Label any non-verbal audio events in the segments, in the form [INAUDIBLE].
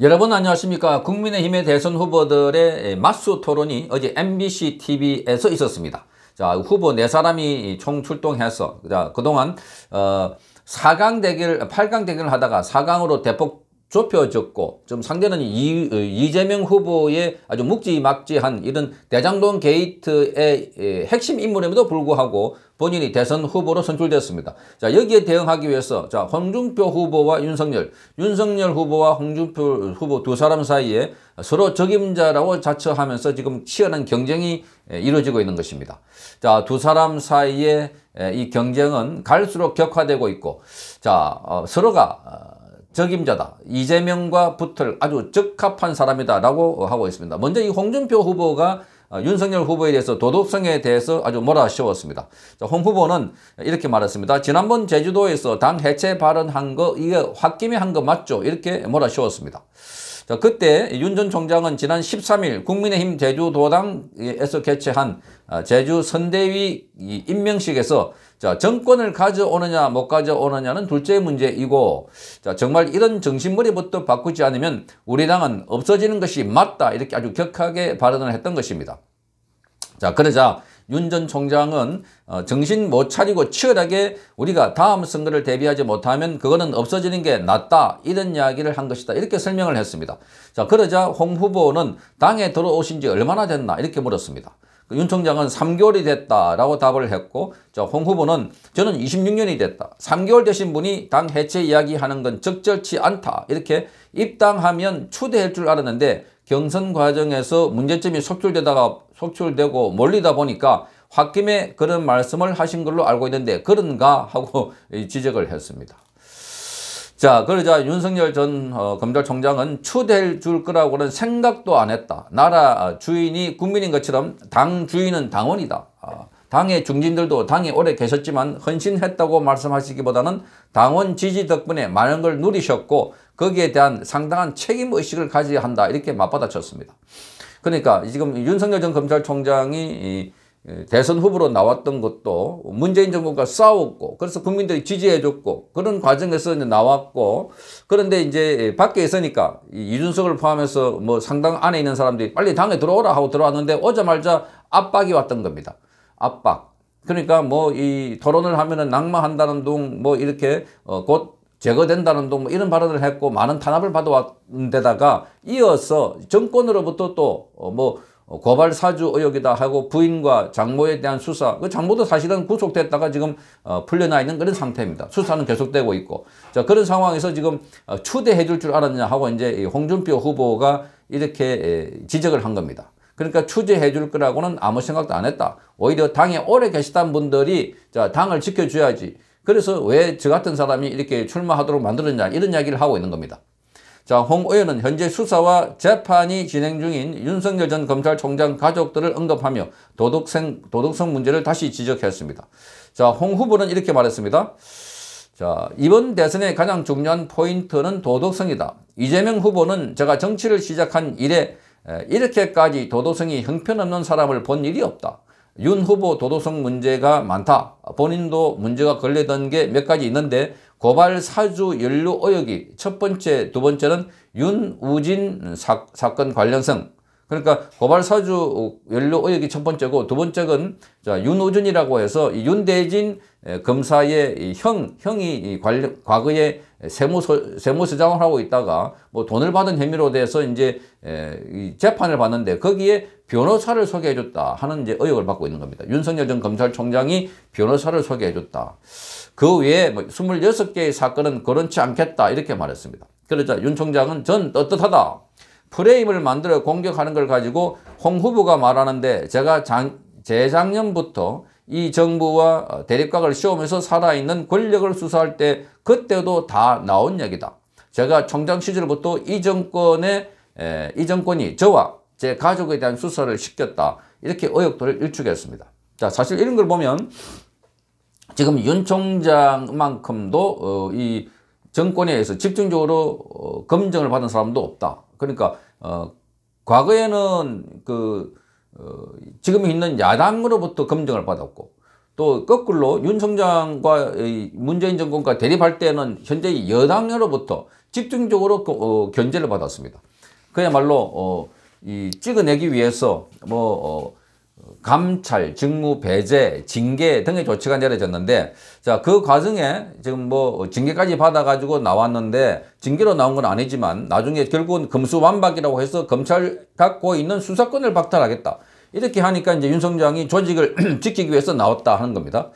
여러분 안녕하십니까 국민의힘의 대선 후보들의 맞수 토론이 어제 MBC TV에서 있었습니다. 자 후보 네 사람이 총 출동해서 자 그동안 어 4강 대결 8강 대결을 하다가 4강으로 대폭 좁혀졌고 좀 상대는 이, 어, 이재명 후보의 아주 묵지막지한 이런 대장동 게이트의 예, 핵심 인물임에도 불구하고 본인이 대선 후보로 선출되었습니다자 여기에 대응하기 위해서 자 홍준표 후보와 윤석열, 윤석열 후보와 홍준표 후보 두 사람 사이에 서로 적임자라고 자처하면서 지금 치열한 경쟁이 예, 이루어지고 있는 것입니다. 자 두 사람 사이에 예, 이 경쟁은 갈수록 격화되고 있고 자 어, 서로가 어, 적임자다. 이재명과 붙을 아주 적합한 사람이다 라고 하고 있습니다. 먼저 이 홍준표 후보가 어, 윤석열 후보에 대해서 도덕성에 대해서 아주 몰아씌웠습니다. 홍 후보는 이렇게 말했습니다. 지난번 제주도에서 당 해체 발언한 거이게 홧김에 한 거 맞죠? 이렇게 몰아씌웠습니다. 그때 윤 전 총장은 지난 13일 국민의힘 제주도당에서 개최한 어, 제주 선대위 임명식에서 자, 정권을 가져오느냐 못 가져오느냐는 둘째 문제이고 자, 정말 이런 정신머리부터 바꾸지 않으면 우리 당은 없어지는 것이 맞다 이렇게 아주 격하게 발언을 했던 것입니다. 자, 그러자 윤 전 총장은 어, 정신 못 차리고 치열하게 우리가 다음 선거를 대비하지 못하면 그거는 없어지는 게 낫다 이런 이야기를 한 것이다 이렇게 설명을 했습니다. 자 그러자 홍 후보는 당에 들어오신 지 얼마나 됐나 이렇게 물었습니다. 그 윤 총장은 3개월이 됐다라고 답을 했고 저홍 후보는 저는 26년이 됐다. 3개월 되신 분이 당 해체 이야기하는 건 적절치 않다. 이렇게 입당하면 추대할 줄 알았는데 경선 과정에서 문제점이 속출되다가 속출되고 몰리다 보니까 홧김에 그런 말씀을 하신 걸로 알고 있는데 그런가 하고 [LAUGHS] 지적을 했습니다. 자, 그러자 윤석열 전 어, 검찰총장은 추대를 줄 거라고는 생각도 안 했다. 나라 주인이 국민인 것처럼 당 주인은 당원이다. 어, 당의 중진들도 당에 오래 계셨지만 헌신했다고 말씀하시기보다는 당원 지지 덕분에 많은 걸 누리셨고 거기에 대한 상당한 책임의식을 가져야 한다. 이렇게 맞받아쳤습니다. 그러니까 지금 윤석열 전 검찰총장이 예, 대선 후보로 나왔던 것도 문재인 정부가 싸웠고 그래서 국민들이 지지해줬고 그런 과정에서 이제 나왔고 그런데 이제 예, 밖에 있으니까 이준석을 포함해서 뭐 상당 안에 있는 사람들이 빨리 당에 들어오라 하고 들어왔는데 오자말자 압박이 왔던 겁니다. 압박. 그러니까 뭐 이 토론을 하면은 낙마한다는 둥 뭐 이렇게 어 곧 제거된다는 둥뭐 이런 발언을 했고 많은 탄압을 받아왔는데다가 이어서 정권으로부터 또뭐 어 뭐 어, 고발 사주 의혹이다 하고 부인과 장모에 대한 수사 그 장모도 사실은 구속됐다가 지금 어, 풀려나 있는 그런 상태입니다. 수사는 계속되고 있고 자 그런 상황에서 지금 어, 추대해 줄 줄알았냐 하고 이제 이 홍준표 후보가 이렇게 에, 지적을 한 겁니다. 그러니까 추재해 줄 거라고는 아무 생각도 안 했다. 오히려 당에 오래 계시던 분들이 자 당을 지켜줘야지. 그래서 왜 저 같은 사람이 이렇게 출마하도록 만들었냐 이런 이야기를 하고 있는 겁니다. 자, 홍 의원은 현재 수사와 재판이 진행 중인 윤석열 전 검찰총장 가족들을 언급하며 도덕성, 도덕성 문제를 다시 지적했습니다. 자, 홍 후보는 이렇게 말했습니다. 자, 이번 대선의 가장 중요한 포인트는 도덕성이다. 이재명 후보는 제가 정치를 시작한 이래 이렇게까지 도덕성이 형편없는 사람을 본 일이 없다. 윤 후보 도도성 문제가 많다. 본인도 문제가 걸리던 게 몇 가지 있는데 고발 사주 연루 의혹이 첫 번째, 두 번째는 윤우진 사, 사건 관련성 그러니까 고발 사주 연료 의혹이 첫 번째고 두 번째는 자, 윤우준이라고 해서 이 윤대진 검사의 형, 형이 관련, 과거에 세무서, 세무서장을 하고 있다가 뭐 돈을 받은 혐의로 돼서 이제 재판을 받는데 거기에 변호사를 소개해 줬다 하는 이제 의혹을 받고 있는 겁니다. 윤석열 전 검찰총장이 변호사를 소개해 줬다. 그 외에 뭐 26개의 사건은 그렇지 않겠다 이렇게 말했습니다. 그러자 윤 총장은 전 떳떳하다. 프레임을 만들어 공격하는 걸 가지고 홍 후보가 말하는데 제가 장, 재작년부터 이 정부와 어, 대립각을 씌우면서 살아있는 권력을 수사할 때 그때도 다 나온 얘기다. 제가 총장 시절부터 이정권 에, 이 정권이 저와 제 가족에 대한 수사를 시켰다. 이렇게 의혹들을 일축했습니다. 자, 사실 이런 걸 보면 지금 윤 총장만큼도 어, 이 정권에 의해서 집중적으로 어, 검증을 받은 사람도 없다. 그러니까 어, 과거에는 그 어, 지금 있는 야당으로부터 검증을 받았고 또 거꾸로 윤총장과 문재인 정권과 대립할 때는 현재 여당으로부터 집중적으로 그, 어, 견제를 받았습니다. 그야말로 어, 이 찍어내기 위해서 뭐 어, 감찰, 직무 배제, 징계 등의 조치가 내려졌는데 자그 과정에 지금 뭐 징계까지 받아가지고 나왔는데 징계로 나온 건 아니지만 나중에 결국은 금수완박이라고 해서 검찰 갖고 있는 수사권을 박탈하겠다. 이렇게 하니까 이제 윤석장이 조직을 [CLEARS THROAT] 지키기 위해서 나왔다 하는 겁니다.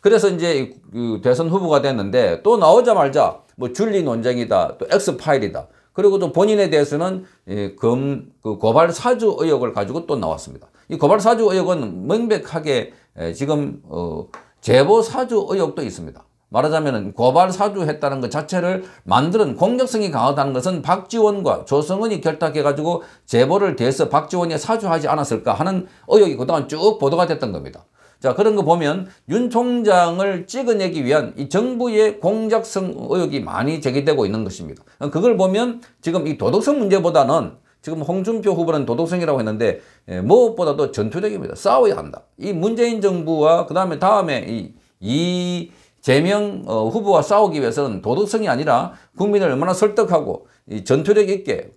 그래서 이제 그 대선 후보가 됐는데 또 나오자마자 뭐 줄리 논쟁이다, 또엑스파일이다 그리고 또 본인에 대해서는 예, 검, 그 고발 사주 의혹을 가지고 또 나왔습니다. 이 고발 사주 의혹은 명백하게 예, 지금 어, 제보 사주 의혹도 있습니다. 말하자면 고발 사주했다는 것 자체를 만드는 공격성이 강하다는 것은 박지원과 조성은이 결탁해가지고 제보를 대해서 박지원이 사주하지 않았을까 하는 의혹이 그동안 쭉 보도가 됐던 겁니다. 자 그런 거 보면 윤 총장을 찍어내기 위한 이 정부의 공작성 의혹이 많이 제기되고 있는 것입니다. 그걸 보면 지금 이 도덕성 문제보다는 지금 홍준표 후보는 도덕성이라고 했는데 예, 무엇보다도 전투력입니다. 싸워야 한다. 이 문재인 정부와 그 다음에 다음에 이, 이 재명 어, 후보와 싸우기 위해서는 도덕성이 아니라 국민을 얼마나 설득하고 이 전투력 있게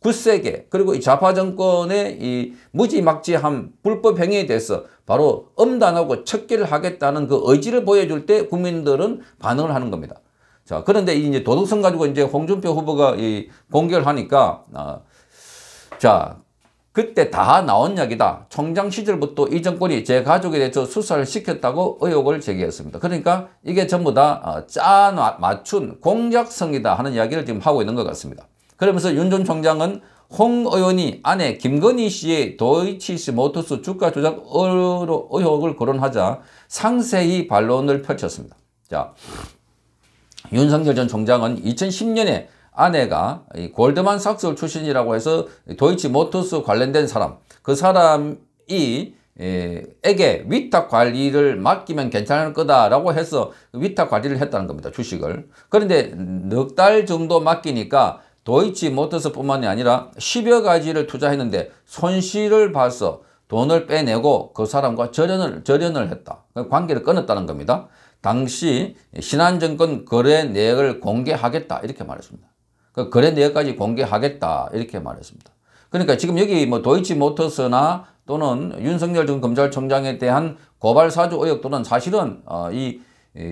굳세게 그리고 이 좌파 정권의 이 무지막지함 불법 행위에 대해서 바로 엄단하고 척결을 하겠다는 그 의지를 보여줄 때 국민들은 반응을 하는 겁니다. 자 그런데 이제 도덕성 가지고 이제 홍준표 후보가 이 공격을 하니까 아, 자 그때 다 나온 이야기다. 총장 시절부터 이 정권이 제 가족에 대해서 수사를 시켰다고 의혹을 제기했습니다. 그러니까 이게 전부 다짜 아, 맞춘 공작성이다 하는 이야기를 지금 하고 있는 것 같습니다. 그러면서 윤 전 총장은 홍 의원이 아내 김건희 씨의 도이치스 모터스 주가 조작 의혹을 거론하자 상세히 반론을 펼쳤습니다. 자, 윤석열 전 총장은 2010년에 아내가 골드만 삭스 출신이라고 해서 도이치 모터스 관련된 사람, 그 사람이 에게 위탁 관리를 맡기면 괜찮을 거다라고 해서 위탁 관리를 했다는 겁니다. 주식을. 그런데 넉 달 정도 맡기니까 도이치 모터스뿐만이 아니라 10여 가지를 투자했는데 손실을 봐서 돈을 빼내고 그 사람과 절연을, 절연을 했다. 그 관계를 끊었다는 겁니다. 당시 신한증권 거래 내역을 공개하겠다 이렇게 말했습니다. 그 거래 내역까지 공개하겠다 이렇게 말했습니다. 그러니까 지금 여기 뭐 도이치 모터스나 또는 윤석열 전 검찰총장에 대한 고발 사주 의혹 또는 사실은 어, 이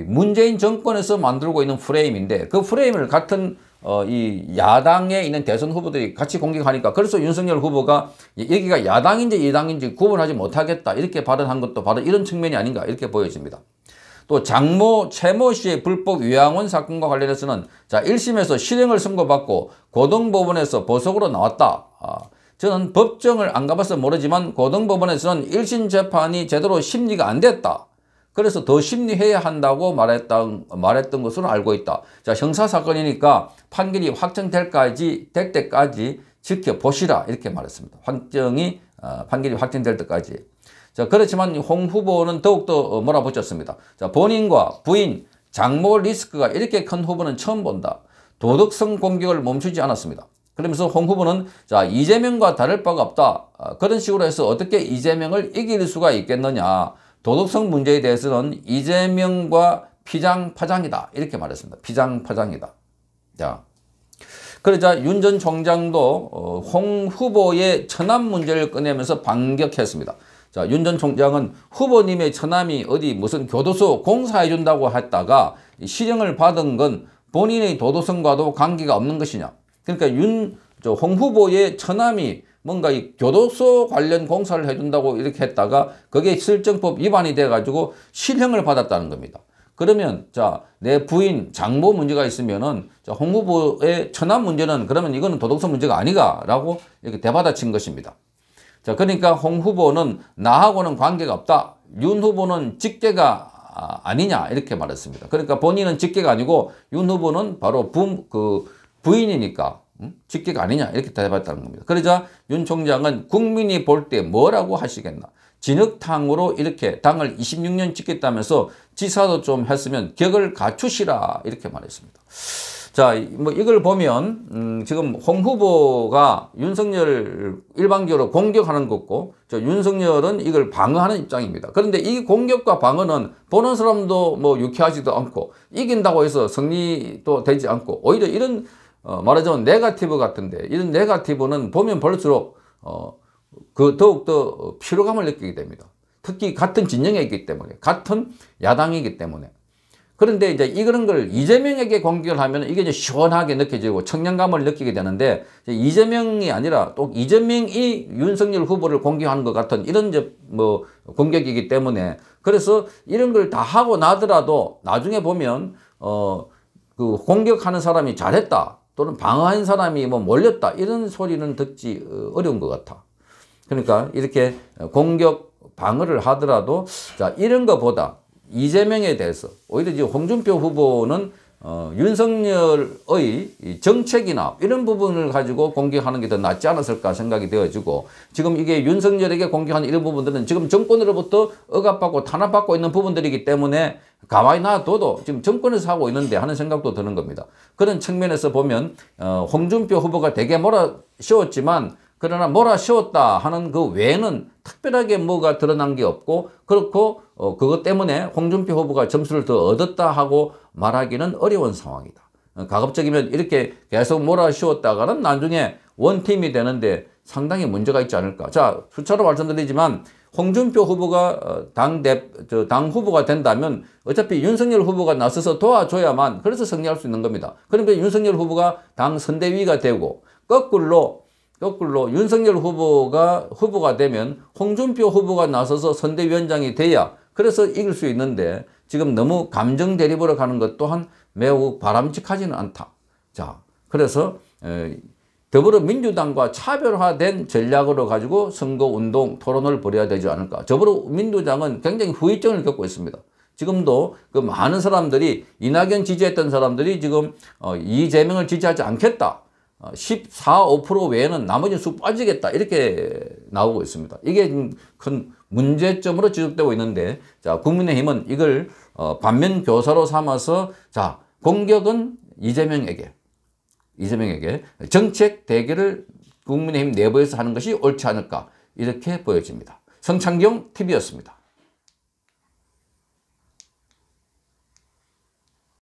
문재인 정권에서 만들고 있는 프레임인데 그 프레임을 같은 어, 이 야당에 있는 대선 후보들이 같이 공격하니까 그래서 윤석열 후보가 여기가 야당인지 이당인지 구분하지 못하겠다 이렇게 발언한 것도 바로 이런 측면이 아닌가 이렇게 보여집니다. 또 장모, 최모 씨의 불법 위양원 사건과 관련해서는 자 1심에서 실형을 선고받고 고등법원에서 보석으로 나왔다. 아, 저는 법정을 안 가봐서 모르지만 고등법원에서는 1심 재판이 제대로 심리가 안 됐다. 그래서 더 심리해야 한다고 말했던, 말했던 것으로 알고 있다. 자, 형사사건이니까 판결이 확정될까지, 될 때까지 지켜보시라. 이렇게 말했습니다. 확정이, 어, 판결이 확정될 때까지. 자, 그렇지만 홍 후보는 더욱더 어, 몰아붙였습니다. 자, 본인과 부인, 장모 리스크가 이렇게 큰 후보는 처음 본다. 도덕성 공격을 멈추지 않았습니다. 그러면서 홍 후보는 자 이재명과 다를 바가 없다. 아, 그런 식으로 해서 어떻게 이재명을 이길 수가 있겠느냐. 도덕성 문제에 대해서는 이재명과 피장파장이다. 이렇게 말했습니다. 피장파장이다. 자, 그러자 윤 전 총장도 어, 홍 후보의 천남 문제를 꺼내면서 반격했습니다. 자, 윤 전 총장은 후보님의 천남이 어디 무슨 교도소 공사해준다고 했다가 실형을 받은 건 본인의 도도성과도 관계가 없는 것이냐. 그러니까 윤, 홍 후보의 천남이 뭔가 이 교도소 관련 공사를 해준다고 이렇게 했다가 그게 실정법 위반이 돼가지고 실형을 받았다는 겁니다. 그러면 자 내 부인 장모 문제가 있으면은 자, 홍보의 천안 문제는 그러면 이거는 도덕성 문제가 아니가라고 이렇게 대받아친 것입니다. 자 그러니까 홍 후보는 나하고는 관계가 없다. 윤 후보는 직계가 아, 아니냐 이렇게 말했습니다. 그러니까 본인은 직계가 아니고 윤 후보는 바로 부, 그 부인이니까 음? 직계가 아니냐 이렇게 대답했다는 겁니다. 그러자 윤 총장은 국민이 볼 때 뭐라고 하시겠나. 진흙탕으로 이렇게 당을 26년 지켰다면서 지사도 좀 했으면 격을 갖추시라 이렇게 말했습니다. 자, 뭐 이걸 보면 음, 지금 홍 후보가 윤석열 일방적으로 공격하는 거고 저 윤석열은 이걸 방어하는 입장입니다. 그런데 이 공격과 방어는 보는 사람도 뭐 유쾌하지도 않고 이긴다고 해서 승리도 되지 않고 오히려 이런 어, 말하자면 네가티브 같은데 이런 네가티브는 보면 볼수록 어, 그 더욱더 피로감을 느끼게 됩니다. 특히 같은 진영이기 때문에 같은 야당이기 때문에 그런데 이제 이런 걸 이재명에게 공격을 하면 이게 이제 시원하게 느껴지고 청량감을 느끼게 되는데 이재명이 아니라 또 이재명이 윤석열 후보를 공격하는 것 같은 이런 이제 뭐 공격이기 때문에 그래서 이런 걸 다 하고 나더라도 나중에 보면 어그 공격하는 사람이 잘했다 또는 방어한 사람이 뭐 몰렸다 이런 소리는 듣지 어, 어려운 것 같아. 그러니까 이렇게 공격 방어를 하더라도 자 이런 것보다 이재명에 대해서 오히려 이제 홍준표 후보는 어, 윤석열의 정책이나 이런 부분을 가지고 공격하는 게 더 낫지 않았을까 생각이 되어지고 지금 이게 윤석열에게 공격하는 이런 부분들은 지금 정권으로부터 억압받고 탄압받고 있는 부분들이기 때문에 가만히 놔둬도 지금 정권에서 하고 있는데 하는 생각도 드는 겁니다. 그런 측면에서 보면 어, 홍준표 후보가 되게 몰아씌웠지만 그러나 몰아씌웠다 하는 그 외에는 특별하게 뭐가 드러난 게 없고 그렇고 어, 그것 때문에 홍준표 후보가 점수를 더 얻었다 하고 말하기는 어려운 상황이다. 가급적이면 이렇게 계속 몰아쉬웠다가는 나중에 원팀이 되는데 상당히 문제가 있지 않을까. 자, 수차로 말씀드리지만 홍준표 후보가 어, 당대, 당 후보가 된다면 어차피 윤석열 후보가 나서서 도와줘야만 그래서 승리할 수 있는 겁니다. 그러니까 윤석열 후보가 당 선대위가 되고 거꾸로 거꾸로 윤석열 후보가 후보가 되면 홍준표 후보가 나서서 선대위원장이 돼야 그래서 이길 수 있는데 지금 너무 감정 대립으로 가는 것 또한 매우 바람직하지는 않다. 자, 그래서 더불어민주당과 차별화된 전략으로 가지고 선거운동 토론을 벌여야 되지 않을까. 더불어민주당은 굉장히 후유증을 겪고 있습니다. 지금도 그 많은 사람들이 이낙연 지지했던 사람들이 지금 어, 이재명을 지지하지 않겠다. 14, 어, 5% 외에는 나머지 수 빠지겠다 이렇게 나오고 있습니다. 이게 큰 문제점으로 지적되고 있는데 자 국민의힘은 이걸 어, 반면 교사로 삼아서 자 공격은 이재명에게 이재명에게 정책 대결을 국민의힘 내부에서 하는 것이 옳지 않을까 이렇게 보여집니다. 성창경 TV였습니다.